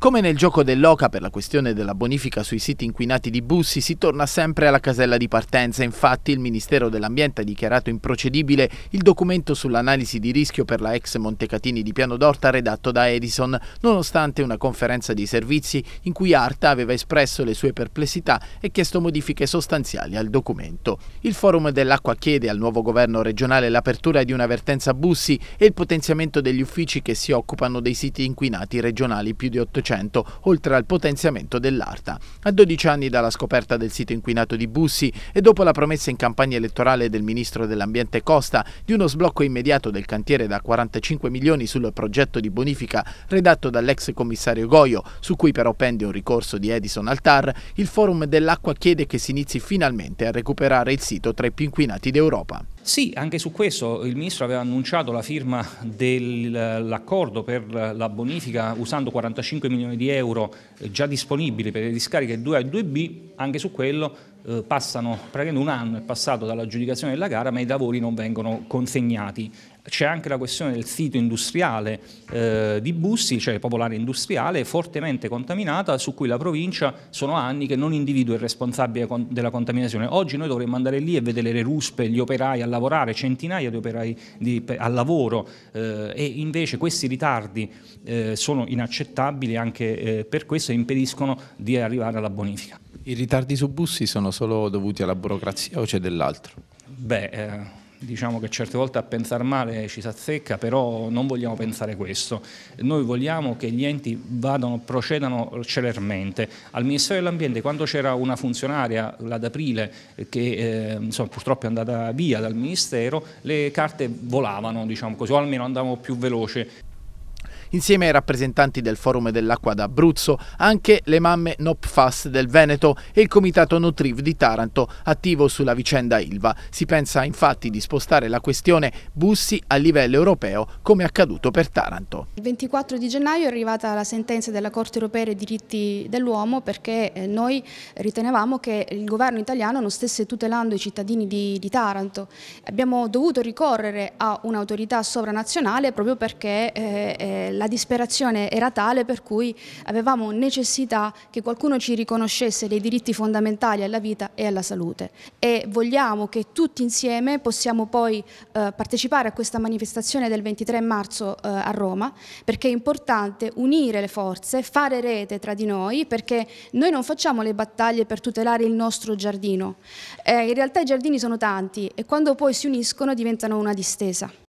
Come nel gioco dell'Oca per la questione della bonifica sui siti inquinati di Bussi, si torna sempre alla casella di partenza. Infatti il Ministero dell'Ambiente ha dichiarato improcedibile il documento sull'analisi di rischio per la ex Montecatini di Piano d'Orta redatto da Edison, nonostante una conferenza di servizi in cui Arta aveva espresso le sue perplessità e chiesto modifiche sostanziali al documento. Il Forum dell'Acqua chiede al nuovo governo regionale l'apertura di una vertenza Bussi e il potenziamento degli uffici che si occupano dei siti inquinati regionali più di 800 Novecento, oltre al potenziamento dell'Arta. A 12 anni dalla scoperta del sito inquinato di Bussi e dopo la promessa in campagna elettorale del ministro dell'Ambiente Costa di uno sblocco immediato del cantiere da 45 milioni sul progetto di bonifica redatto dall'ex commissario Goio, su cui però pende un ricorso di Edison Altar, il Forum dell'Acqua chiede che si inizi finalmente a recuperare il sito tra i più inquinati d'Europa. Sì, anche su questo il Ministro aveva annunciato la firma dell'accordo per la bonifica usando 45 milioni di euro eh, già disponibili per le discariche 2A e 2B, anche su quello eh, passano, praticamente un anno è passato dall'aggiudicazione della gara ma i lavori non vengono consegnati. C'è anche la questione del sito industriale eh, di Bussi, cioè popolare industriale, fortemente contaminata, su cui la provincia sono anni che non individua il responsabile con della contaminazione. Oggi noi dovremmo andare lì e vedere le ruspe, gli operai a lavorare, centinaia di operai di, al lavoro eh, e invece questi ritardi eh, sono inaccettabili anche eh, per questo e impediscono di arrivare alla bonifica. I ritardi su Bussi sono solo dovuti alla burocrazia o c'è dell'altro? Beh, eh, diciamo che certe volte a pensare male ci si azzecca, però non vogliamo pensare questo. Noi vogliamo che gli enti vadano, procedano celermente. Al Ministero dell'Ambiente, quando c'era una funzionaria, la d'aprile, che eh, insomma, purtroppo è andata via dal Ministero, le carte volavano, diciamo così, o almeno andavano più veloce insieme ai rappresentanti del Forum dell'Acqua d'Abruzzo, anche le mamme NOPFAS del Veneto e il Comitato Nutriv di Taranto, attivo sulla vicenda Ilva. Si pensa infatti di spostare la questione Bussi a livello europeo, come accaduto per Taranto. Il 24 di gennaio è arrivata la sentenza della Corte europea dei diritti dell'uomo perché eh, noi ritenevamo che il governo italiano non stesse tutelando i cittadini di, di Taranto. Abbiamo dovuto ricorrere a un'autorità sovranazionale proprio perché eh, eh la disperazione era tale per cui avevamo necessità che qualcuno ci riconoscesse dei diritti fondamentali alla vita e alla salute e vogliamo che tutti insieme possiamo poi eh, partecipare a questa manifestazione del 23 marzo eh, a Roma perché è importante unire le forze, fare rete tra di noi perché noi non facciamo le battaglie per tutelare il nostro giardino, eh, in realtà i giardini sono tanti e quando poi si uniscono diventano una distesa.